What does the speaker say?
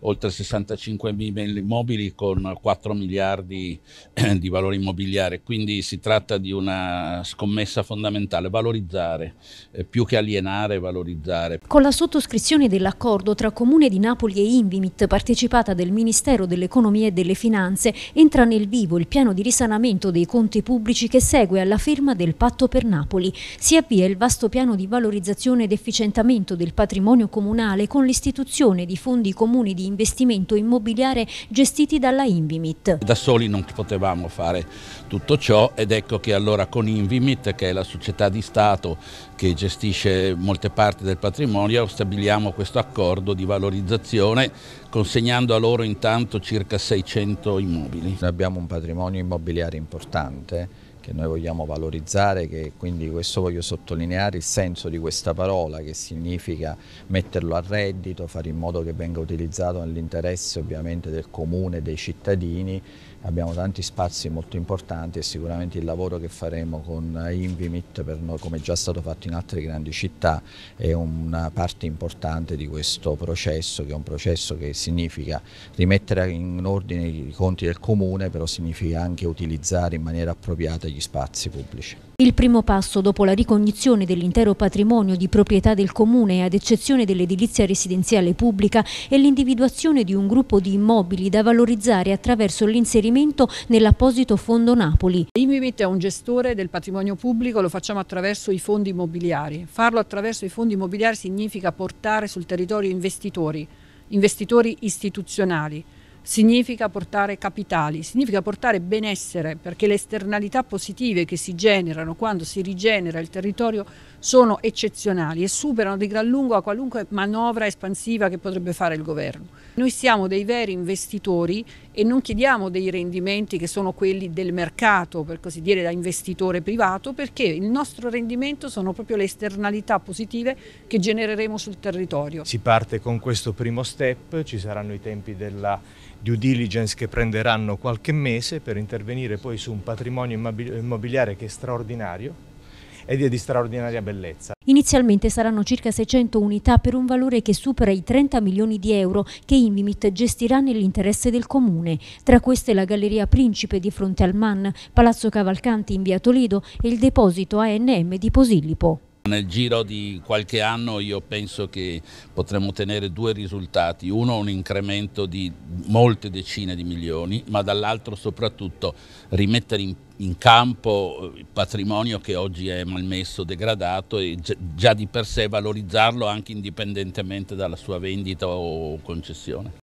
oltre 65 mila immobili con 4 miliardi eh, di valore immobiliare, quindi si tratta di una scommessa fondamentale, valorizzare, eh, più che alienare, valorizzare. Con la sottoscrizione dell'accordo tra Comune di Napoli e Invimit, partecipata del Ministero dell'Economia e delle Finanze, entra nel vivo il piano di risanamento dei conti pubblici che segue alla firma del patto per Napoli. Si avvia il vasto piano di valorizzazione ed efficientamento del patrimonio comunale con l'istituzione di fondi comuni di investimento immobiliare gestiti dalla Invimit. Da soli non potevamo fare tutto ciò ed ecco che allora con Invimit, che è la società di Stato che gestisce molte parti del patrimonio, stabiliamo questo accordo di valorizzazione consegnando a loro intanto circa 600 immobili. Noi abbiamo un patrimonio immobiliare importante che noi vogliamo valorizzare, che quindi questo voglio sottolineare il senso di questa parola che significa metterlo a reddito, fare in modo che venga utilizzato nell'interesse ovviamente del comune, e dei cittadini, abbiamo tanti spazi molto importanti e sicuramente il lavoro che faremo con Invimit per noi, come già stato fatto in altre grandi città è una parte importante di questo processo che è un processo che significa rimettere in ordine i conti del comune però significa anche utilizzare in maniera appropriata gli degli spazi pubblici. Il primo passo dopo la ricognizione dell'intero patrimonio di proprietà del Comune, ad eccezione dell'edilizia residenziale pubblica, è l'individuazione di un gruppo di immobili da valorizzare attraverso l'inserimento nell'apposito Fondo Napoli. Il MIMIT è un gestore del patrimonio pubblico, lo facciamo attraverso i fondi immobiliari. Farlo attraverso i fondi immobiliari significa portare sul territorio investitori, investitori istituzionali significa portare capitali, significa portare benessere, perché le esternalità positive che si generano quando si rigenera il territorio sono eccezionali e superano di gran lunga qualunque manovra espansiva che potrebbe fare il governo. Noi siamo dei veri investitori e non chiediamo dei rendimenti che sono quelli del mercato, per così dire, da investitore privato, perché il nostro rendimento sono proprio le esternalità positive che genereremo sul territorio. Si parte con questo primo step, ci saranno i tempi della due diligence che prenderanno qualche mese per intervenire poi su un patrimonio immobiliare che è straordinario, ed è di straordinaria bellezza. Inizialmente saranno circa 600 unità per un valore che supera i 30 milioni di euro che Invimit gestirà nell'interesse del Comune. Tra queste la Galleria Principe di fronte al MAN, Palazzo Cavalcanti in via Toledo e il deposito ANM di Posillipo. Nel giro di qualche anno io penso che potremmo ottenere due risultati, uno un incremento di molte decine di milioni, ma dall'altro soprattutto rimettere in, in campo eh, il patrimonio che oggi è malmesso, degradato e già di per sé valorizzarlo anche indipendentemente dalla sua vendita o concessione.